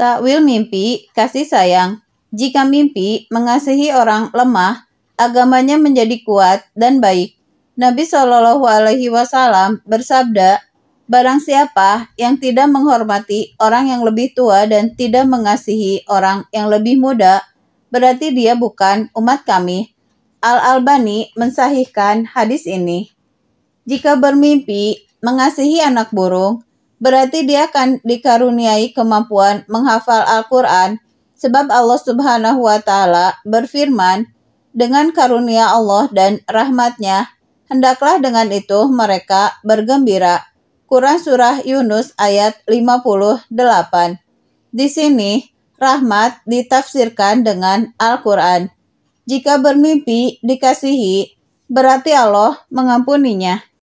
Takwil mimpi, kasih sayang. Jika mimpi mengasihi orang lemah, agamanya menjadi kuat dan baik. Nabi Shallallahu Alaihi Wasallam bersabda, Barang siapa yang tidak menghormati orang yang lebih tua dan tidak mengasihi orang yang lebih muda, berarti dia bukan umat kami. Al-Albani mensahihkan hadis ini. Jika bermimpi mengasihi anak burung, berarti dia akan dikaruniai kemampuan menghafal Al-Quran sebab Allah subhanahu wa ta'ala berfirman, dengan karunia Allah dan rahmatnya, hendaklah dengan itu mereka bergembira. Quran Surah Yunus ayat 58 Di sini, rahmat ditafsirkan dengan Al-Quran. Jika bermimpi dikasihi, berarti Allah mengampuninya.